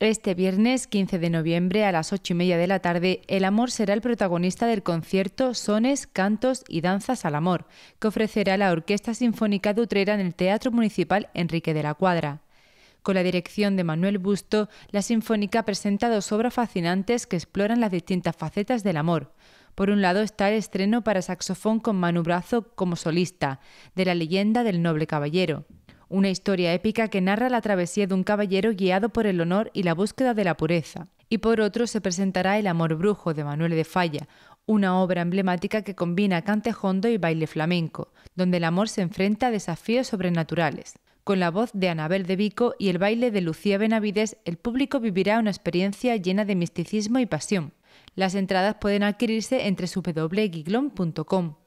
Este viernes 15 de noviembre a las 8 y media de la tarde, El Amor será el protagonista del concierto Sones, Cantos y Danzas al Amor, que ofrecerá la Orquesta Sinfónica de Utrera en el Teatro Municipal Enrique de la Cuadra. Con la dirección de Manuel Busto, la Sinfónica presenta dos obras fascinantes que exploran las distintas facetas del amor. Por un lado está el estreno para saxofón con Manubrazo como solista, de la leyenda del noble caballero una historia épica que narra la travesía de un caballero guiado por el honor y la búsqueda de la pureza. Y por otro se presentará El amor brujo de Manuel de Falla, una obra emblemática que combina cante jondo y baile flamenco, donde el amor se enfrenta a desafíos sobrenaturales. Con la voz de Anabel de Vico y el baile de Lucía Benavides, el público vivirá una experiencia llena de misticismo y pasión. Las entradas pueden adquirirse entre www.giglon.com.